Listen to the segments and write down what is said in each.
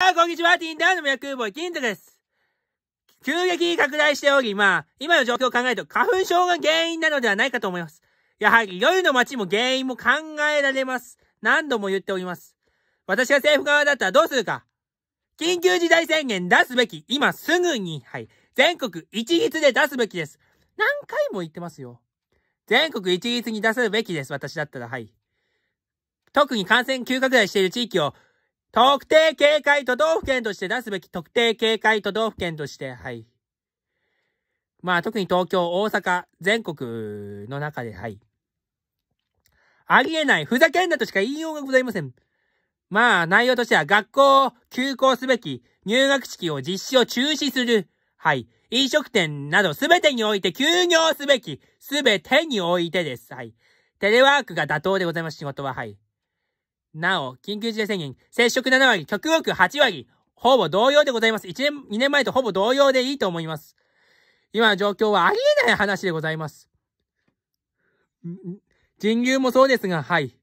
あ、こんにちは、ティンダーの脈ボイ、キンタです。急激に拡大しており、まあ、今の状況を考えると花粉症が原因なのではないかと思います。やはり夜の街も原因も考えられます。何度も言っております。私が政府側だったらどうするか。緊急事態宣言出すべき。今すぐに、はい。全国一律で出すべきです。何回も言ってますよ。全国一律に出すべきです。私だったら、はい。特に感染急拡大している地域を特定警戒都道府県として出すべき特定警戒都道府県として、はい。まあ特に東京、大阪、全国の中で、はい。ありえない。ふざけんなとしか言いようがございません。まあ内容としては学校を休校すべき入学式を実施を中止する。はい。飲食店などすべてにおいて休業すべき。すべてにおいてです。はい。テレワークが妥当でございます。仕事は。はい。なお、緊急事態宣言、接触7割、極力8割、ほぼ同様でございます。1年、2年前とほぼ同様でいいと思います。今の状況はありえない話でございます。人流もそうですが、はい。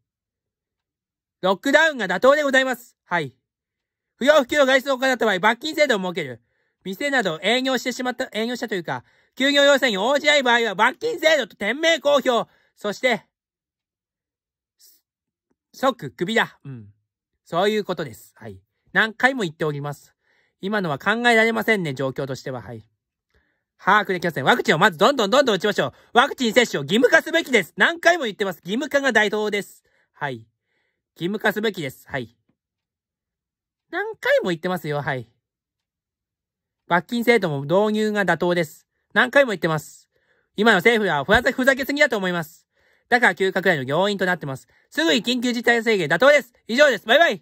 ロックダウンが妥当でございます。はい。不要不急の外出を行った場合、罰金制度を設ける。店など営業してしまった、営業したというか、休業要請に応じない場合は罰金制度と店名公表。そして、即首だ。うん。そういうことです。はい。何回も言っております。今のは考えられませんね、状況としては。はい。把握できません。ワクチンをまずどんどんどんどん打ちましょう。ワクチン接種を義務化すべきです。何回も言ってます。義務化が大統です。はい。義務化すべきです。はい。何回も言ってますよ。はい。罰金制度も導入が妥当です。何回も言ってます。今の政府はふざけすぎだと思います。だから急拡大の要因となってます。すぐに緊急事態宣言妥当です以上ですバイバイ